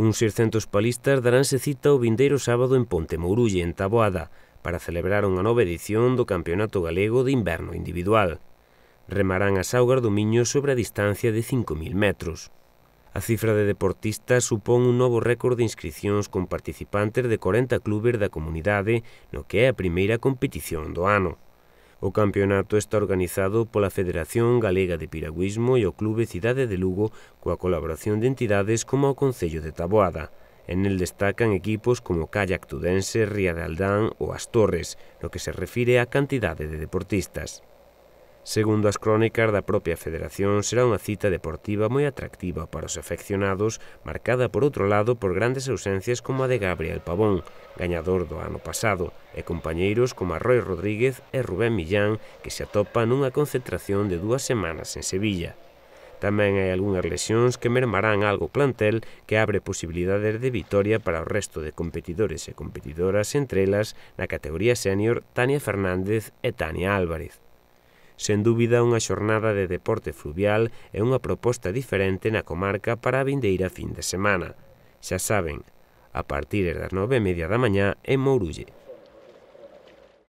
Uns 600 palistas daránse cita o vindeiro sábado en Ponte Mourulle, en Taboada, para celebrar unha nova edición do Campeonato Galego de Inverno Individual. Remarán as augas do Miño sobre a distancia de 5.000 metros. A cifra de deportistas supón un novo récord de inscricións con participantes de 40 clubes da comunidade no que é a primeira competición do ano. O campeonato está organizado pola Federación Galega de Piragüismo e o Clube Cidade de Lugo coa colaboración de entidades como o Concello de Taboada. En el destacan equipos como Kayak Tudense, Ría de Aldán ou As Torres, no que se refire á cantidade de deportistas. Segundo as crónicas da propia Federación, será unha cita deportiva moi atractiva para os afeccionados, marcada por outro lado por grandes ausencias como a de Gabriel Pavón, gañador do ano pasado, e compañeiros como a Roy Rodríguez e Rubén Millán, que se atopan nunha concentración de dúas semanas en Sevilla. Tamén hai algunhas lesións que mermarán algo o plantel que abre posibilidades de vitoria para o resto de competidores e competidoras entre elas na categoría senior Tania Fernández e Tania Álvarez. Sen dúbida unha xornada de deporte fluvial e unha proposta diferente na comarca para a vindeira fin de semana. Xa saben, a partir das nove e media da mañá en Mourulle.